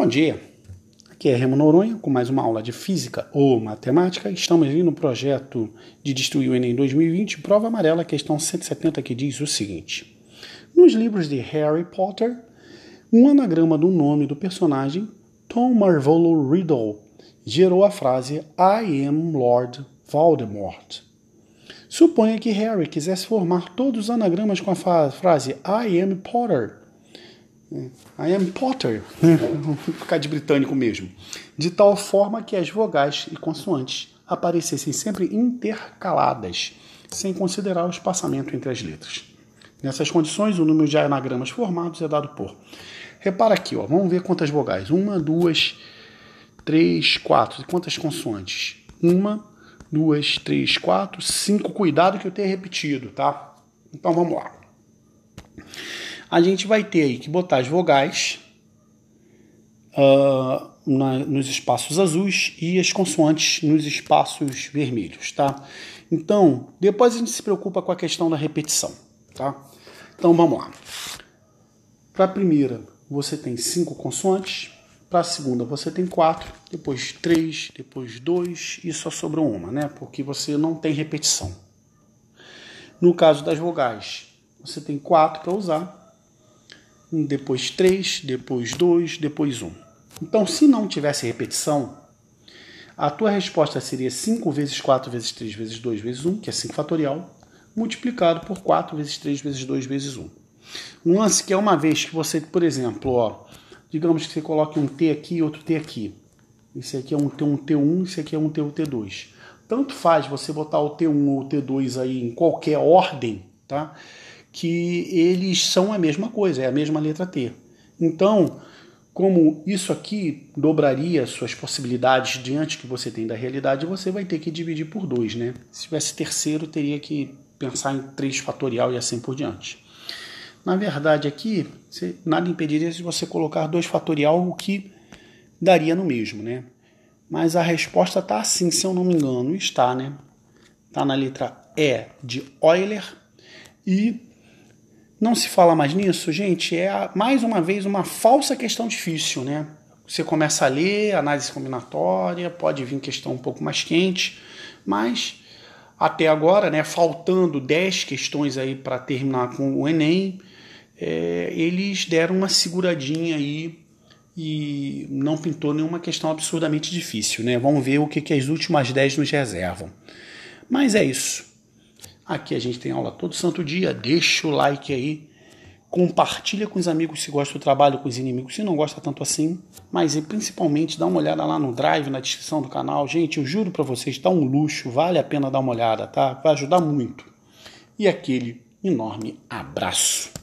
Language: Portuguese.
Bom dia, aqui é Remo Noronha com mais uma aula de Física ou Matemática. Estamos ali no projeto de Destruir o Enem 2020, prova amarela, questão 170, que diz o seguinte. Nos livros de Harry Potter, um anagrama do nome do personagem, Tom Marvolo Riddle, gerou a frase I am Lord Voldemort. Suponha que Harry quisesse formar todos os anagramas com a frase I am Potter é. I am Potter, é. Vou ficar de britânico mesmo. De tal forma que as vogais e consoantes aparecessem sempre intercaladas, sem considerar o espaçamento entre as letras. Nessas condições, o número de anagramas formados é dado por. Repara aqui, ó, vamos ver quantas vogais. Uma, duas, três, quatro. E quantas consoantes? Uma, duas, três, quatro, cinco. Cuidado que eu tenho repetido, tá? Então vamos lá a gente vai ter aí que botar as vogais uh, na, nos espaços azuis e as consoantes nos espaços vermelhos, tá? Então, depois a gente se preocupa com a questão da repetição, tá? Então vamos lá. Para a primeira, você tem cinco consoantes. Para a segunda, você tem quatro, depois três, depois dois e só sobrou uma, né? Porque você não tem repetição. No caso das vogais, você tem quatro para usar depois 3, depois 2, depois 1. Então, se não tivesse repetição, a tua resposta seria 5 vezes 4 vezes 3 vezes 2 vezes 1, que é 5 fatorial, multiplicado por 4 vezes 3 vezes 2 vezes 1. Um lance que é uma vez que você, por exemplo, ó, digamos que você coloque um T aqui e outro T aqui. Esse aqui é um T1, T1, esse aqui é um T1, T2. Tanto faz você botar o T1 ou o T2 aí em qualquer ordem, tá? que eles são a mesma coisa, é a mesma letra T. Então, como isso aqui dobraria suas possibilidades diante que você tem da realidade, você vai ter que dividir por dois, né? Se tivesse terceiro, teria que pensar em 3 fatorial e assim por diante. Na verdade, aqui, nada impediria de você colocar 2 fatorial, o que daria no mesmo, né? Mas a resposta está assim, se eu não me engano, está, né? Está na letra E de Euler e não se fala mais nisso, gente. É mais uma vez uma falsa questão difícil, né? Você começa a ler, análise combinatória, pode vir questão um pouco mais quente, mas até agora, né, faltando 10 questões aí para terminar com o Enem, é, eles deram uma seguradinha aí e não pintou nenhuma questão absurdamente difícil, né? Vamos ver o que, que as últimas 10 nos reservam. Mas é isso. Aqui a gente tem aula todo santo dia. Deixa o like aí. Compartilha com os amigos se gosta do trabalho, com os inimigos se não gosta tanto assim. Mas e principalmente dá uma olhada lá no drive, na descrição do canal. Gente, eu juro para vocês, tá um luxo, vale a pena dar uma olhada, tá? Vai ajudar muito. E aquele enorme abraço.